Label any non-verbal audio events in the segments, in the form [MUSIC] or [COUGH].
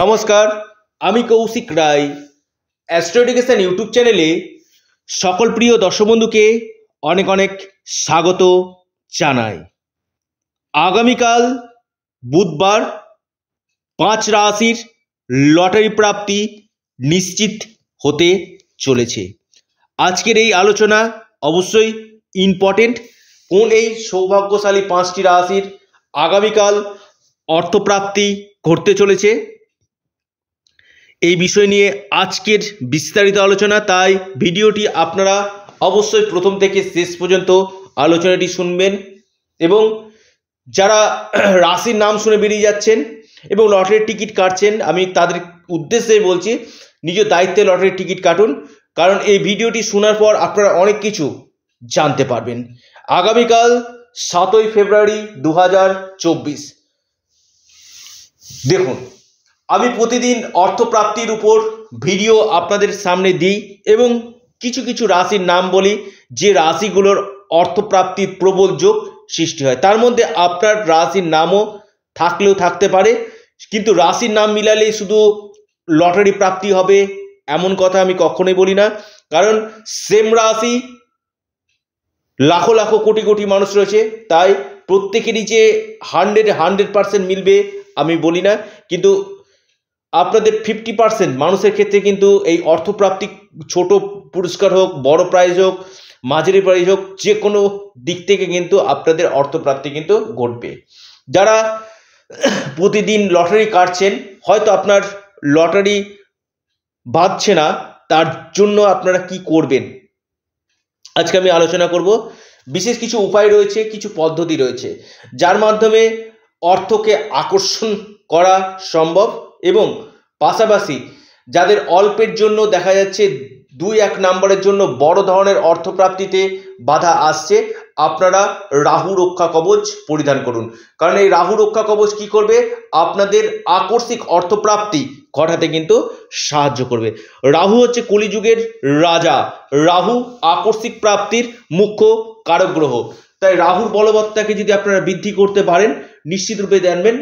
নমস্কার আমি কৌশিক রায় অ্যাস্ট্রোডিকেশন ইউটিউব চ্যানেলে সকল প্রিয় দর্শক বন্ধুকে অনেক অনেক স্বাগত জানাই আগামীকাল বুধবার পাঁচ রাশির লটারি প্রাপ্তি নিশ্চিত হতে চলেছে আজকের এই আলোচনা অবশ্যই ইম্পর্টেন্ট কোন এই সৌভাগ্যশালী পাঁচটি রাশির আগামীকাল অর্থপ্রাপ্তি ঘটতে চলেছে এই বিষয় নিয়ে আজকের বিস্তারিত আলোচনা তাই ভিডিওটি আপনারা অবশ্যই প্রথম থেকে শেষ পর্যন্ত আলোচনাটি শুনবেন এবং যারা [CLEARS THROAT] রাশির নাম শুনে বেরিয়ে যাচ্ছেন এবং লটারির টিকিট কাটছেন আমি তাদের উদ্দেশ্যে বলছি নিজ দায়িত্বে লটারির টিকিট কাটুন কারণ এই ভিডিওটি শোনার পর আপনারা অনেক কিছু জানতে পারবেন আগামীকাল সাতই ফেব্রুয়ারি দু দেখুন আমি প্রতিদিন অর্থপ্রাপ্তির উপর ভিডিও আপনাদের সামনে দিই এবং কিছু কিছু রাশির নাম বলি যে রাশিগুলোর অর্থপ্রাপ্তির প্রবল যোগ সৃষ্টি হয় তার মধ্যে আপনার রাশির নামও থাকলেও থাকতে পারে কিন্তু রাশির নাম মিলালে শুধু লটারি প্রাপ্তি হবে এমন কথা আমি কখনোই বলি না কারণ সেম রাশি লাখো লাখো কোটি কোটি মানুষ রয়েছে তাই প্রত্যেকেরই যে হান্ড্রেড হান্ড্রেড পার্সেন্ট মিলবে আমি বলি না কিন্তু আপনাদের ফিফটি পার্সেন্ট মানুষের ক্ষেত্রে কিন্তু এই অর্থপ্রাপ্তি ছোট পুরস্কার হোক বড় প্রাইজ হোক মাঝারি প্রাইজ হোক যে কোনো দিক থেকে কিন্তু আপনাদের অর্থপ্রাপ্তি কিন্তু ঘটবে যারা প্রতিদিন লটারি কাটছেন হয়তো আপনার লটারি বাঁধছে না তার জন্য আপনারা কি করবেন আজকে আমি আলোচনা করব বিশেষ কিছু উপায় রয়েছে কিছু পদ্ধতি রয়েছে যার মাধ্যমে অর্থকে আকর্ষণ করা সম্ভব এবং পাশাপাশি যাদের অল্পের জন্য দেখা যাচ্ছে দুই এক নম্বরের জন্য বড় ধরনের অর্থপ্রাপ্তিতে বাধা আসছে আপনারা রাহু রক্ষা কবচ পরিধান করুন কারণ এই রাহু রক্ষা কবচ কী করবে আপনাদের আকর্ষিক অর্থপ্রাপ্তি ঘটাতে কিন্তু সাহায্য করবে রাহু হচ্ছে কলিযুগের রাজা রাহু আকর্ষিক প্রাপ্তির মুখ্য কারক গ্রহ তাই রাহুর বলবত্তাকে যদি আপনারা বৃদ্ধি করতে পারেন নিশ্চিতরূপে জানবেন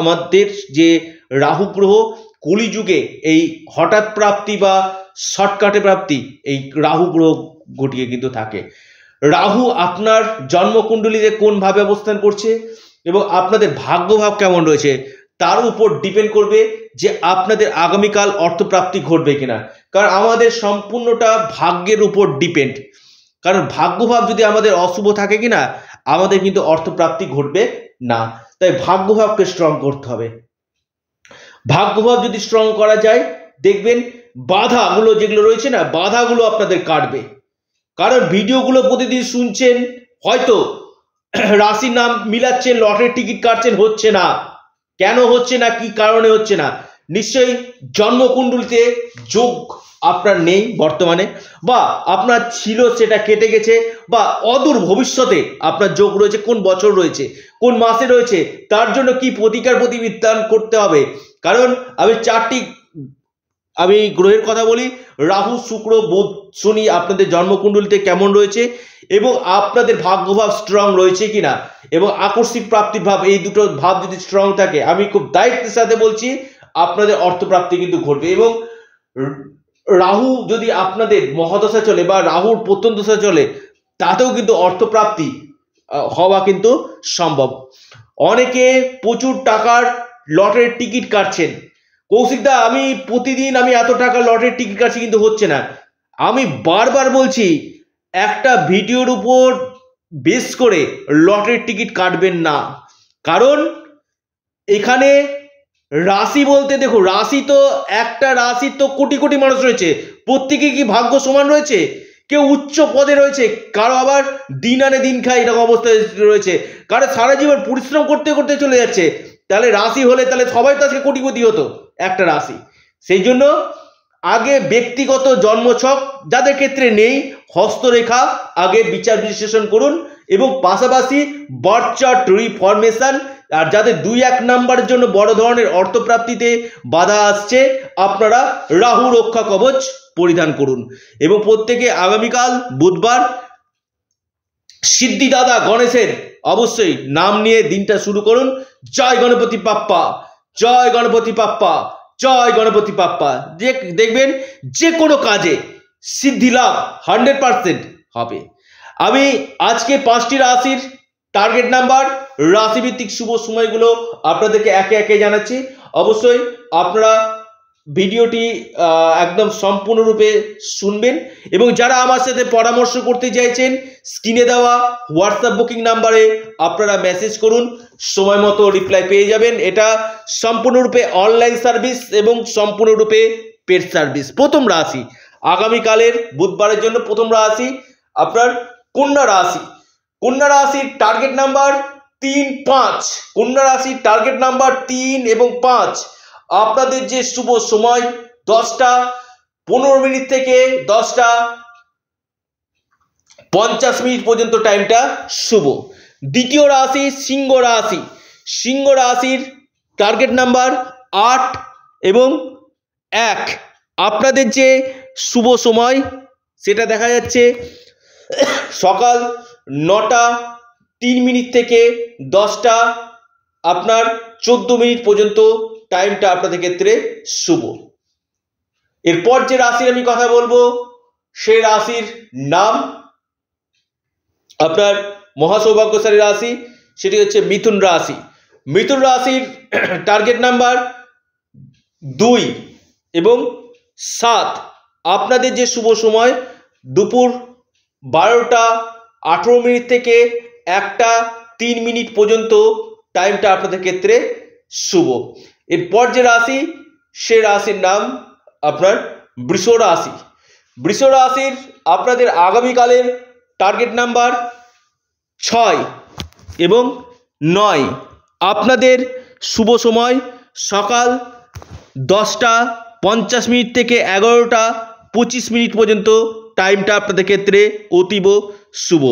আমাদের যে রাহু গ্রহ কলিযুগে এই হঠাৎ প্রাপ্তি বা শর্টকাটে প্রাপ্তি এই রাহু গ্রহ ঘটিয়ে কিন্তু থাকে রাহু আপনার জন্মকুণ্ডলীতে কোনভাবে অবস্থান করছে এবং আপনাদের ভাগ্যভাব কেমন রয়েছে তার উপর ডিপেন্ড করবে যে আপনাদের আগামীকাল অর্থপ্রাপ্তি ঘটবে কিনা কারণ আমাদের সম্পূর্ণটা ভাগ্যের উপর ডিপেন্ড কারণ ভাগ্যভাব যদি আমাদের অশুভ থাকে কিনা আমাদের কিন্তু অর্থপ্রাপ্তি ঘটবে না তাই ভাগ্যভাবকে স্ট্রং করতে হবে ভাগ্যভাব যদি স্ট্রং করা যায় দেখবেন বাধাগুলো যেগুলো রয়েছে না বাধাগুলো আপনাদের কাটবে কারণ ভিডিওগুলো প্রতিদিন শুনছেন হয়তো রাশির নাম মিলাচ্ছেন লটারির টিকিট কাটছেন হচ্ছে না কেন হচ্ছে না কি কারণে হচ্ছে না নিশ্চয়ই জন্মকুণ্ডলিতে যোগ আপনার নেই বর্তমানে বা আপনার ছিল সেটা কেটে গেছে বা অদূর ভবিষ্যতে আপনার যোগ রয়েছে কোন বছর রয়েছে কোন মাসে রয়েছে তার জন্য কি প্রতিকার প্রতিবিধান করতে হবে কারণ আমি চারটি আমি গ্রহের কথা বলি রাহু শুক্র বুধ শনি আপনাদের জন্মকুণ্ডলিতে কেমন রয়েছে এবং আপনাদের ভাগ্যভাব স্ট্রং রয়েছে কিনা এবং আকস্মিক প্রাপ্তির ভাব এই দুটো ভাব যদি স্ট্রং থাকে আমি খুব দায়িত্বের সাথে বলছি আপনাদের অর্থপ্রাপ্তি কিন্তু ঘটবে এবং রাহু যদি আপনাদের মহাদশা চলে বা রাহুর প্রত্যন্তশা দশা চলে তাতেও কিন্তু অর্থপ্রাপ্তি হওয়া কিন্তু সম্ভব অনেকে প্রচুর টাকার লটারির টিকিট কাটছেন কৌশিকদা আমি প্রতিদিন আমি এত টাকা লটারির টিকিট কাটছি কিন্তু হচ্ছে না আমি বারবার বলছি একটা ভিডিওর উপর বেশ করে লটারির টিকিট কাটবেন না কারণ এখানে রাশি বলতে দেখো রাশি তো একটা রাশির তো কোটি কোটি মানুষ রয়েছে প্রত্যেকে কি ভাগ্য সমান রয়েছে কেউ উচ্চ পদে রয়েছে কারো আবার দিন আনে দিন খায় এরকম অবস্থায় রয়েছে কারো সারা জীবন পরিশ্রম করতে করতে চলে যাচ্ছে তাহলে রাশি হলে তাহলে সবাই তো আজকে কোটিপতি হতো একটা রাশি সেই জন্য আগে ব্যক্তিগত জন্মছক যাদের ক্ষেত্রে নেই হস্তরেখা আগে বিচার বিশ্লেষণ করুন এবং পাশাপাশি বার্থ ট্রি রিফরমেশান আর যাদের দুই এক নাম্বারের জন্য বড় ধরনের অর্থপ্রাপ্তিতে বাধা আসছে আপনারা রাহু রক্ষা কবচ পরিধান করুন এবং প্রত্যেকে আগামীকাল বুধবার সিদ্ধিদাদা গণেশের অবশ্যই নাম নিয়ে দিনটা শুরু করুন জয় গণপতি পাপ্পা জয় গণপতি পাপ্পা জয় গণপতি পাপ্পা দেখবেন যে কোনো কাজে সিদ্ধি লাভ হান্ড্রেড পারসেন্ট হবে আমি আজকে পাঁচটি রাশির টার্গেট নাম্বার রাশিভিত্তিক শুভ সময়গুলো আপনাদেরকে একে একে জানাচ্ছি অবশ্যই আপনারা ভিডিওটি একদম সম্পূর্ণরূপে শুনবেন এবং যারা আমার সাথে পরামর্শ করতে চাইছেন স্ক্রিনে দেওয়া হোয়াটসঅ্যাপ বুকিং নাম্বারে আপনারা মেসেজ করুন সময় মতো রিপ্লাই পেয়ে যাবেন এটা সম্পূর্ণরূপে অনলাইন সার্ভিস এবং সম্পূর্ণরূপে পেড সার্ভিস প্রথম রাশি আগামীকালের বুধবারের জন্য প্রথম রাশি আপনার কন্যা রাশি কন্যা রাশির টার্গেট নাম্বার তিন পাঁচ কন্যা রাশির টার্গেট নাম্বার তিন এবং পাঁচ আপনাদের যে শুভ সময় দশটা পনেরো মিনিট থেকে দশটা পঞ্চাশ মিনিট পর্যন্ত টাইমটা শুভ দ্বিতীয় রাশি সিংহ রাশি সিংহ রাশির টার্গেট নাম্বার আট এবং এক আপনাদের যে শুভ সময় সেটা দেখা যাচ্ছে সকাল নটা তিন মিনিট থেকে দশটা আপনার চোদ্দো মিনিট পর্যন্ত টাইমটা আপনাদের ক্ষেত্রে শুভ এরপর যে রাশির আমি কথা বলবো সে রাশির নাম আপনার মহাসৌভাগ্যশালী রাশি সেটি হচ্ছে মিথুন রাশি মিথুন রাশির টার্গেট নাম্বার দুই এবং সাত আপনাদের যে শুভ সময় দুপুর বারোটা আঠেরো মিনিট থেকে একটা তিন মিনিট পর্যন্ত টাইমটা আপনাদের ক্ষেত্রে শুভ এরপর যে রাশি সে রাশির নাম আপনার বৃষ রাশি বৃষ রাশির আপনাদের আগামীকালের টার্গেট নাম্বার ছয় এবং নয় আপনাদের শুভ সময় সকাল দশটা পঞ্চাশ মিনিট থেকে এগারোটা পঁচিশ মিনিট পর্যন্ত টাইমটা আপনাদের ক্ষেত্রে অতীব শুভ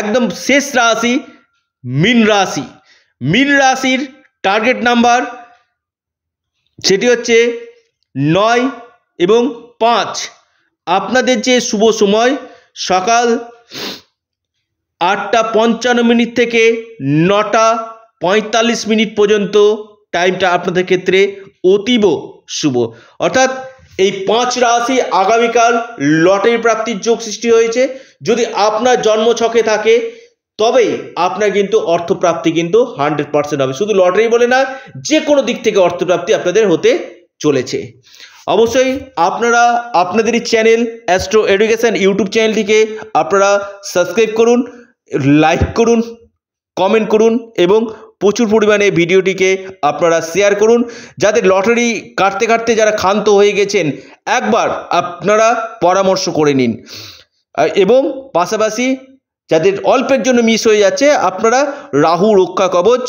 একদম শেষ রাশি মিন রাশি মিন রাশির টার্গেট নাম্বার সেটি হচ্ছে নয় এবং পাঁচ আপনাদের যে শুভ সময় সকাল আটটা পঞ্চান্ন মিনিট থেকে নটা পঁয়তাল্লিশ মিনিট পর্যন্ত টাইমটা আপনাদের ক্ষেত্রে অতীব শুভ অর্থাৎ এই পাঁচ রাশি আগামীকাল লটারি প্রাপ্তির যোগ সৃষ্টি হয়েছে যদি আপনার জন্ম ছকে থাকে তবেই আপনার কিন্তু অর্থপ্রাপ্তি কিন্তু হান্ড্রেড পার্সেন্ট হবে শুধু লটারি বলে না যে কোনো দিক থেকে অর্থপ্রাপ্তি আপনাদের হতে চলেছে অবশ্যই আপনারা আপনাদেরই চ্যানেল অ্যাস্ট্রো এডুকেশান ইউটিউব চ্যানেলটিকে আপনারা সাবস্ক্রাইব করুন লাইক করুন কমেন্ট করুন এবং প্রচুর পরিমাণে ভিডিওটিকে আপনারা শেয়ার করুন যাদের লটারি কাটতে কাটতে যারা ক্ষান্ত হয়ে গেছেন একবার আপনারা পরামর্শ করে নিন এবং পাশাপাশি যাদের অল্পের জন্য মিস হয়ে যাচ্ছে আপনারা রাহু রক্ষা কবচ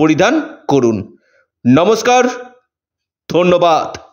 পরিধান করুন নমস্কার ধন্যবাদ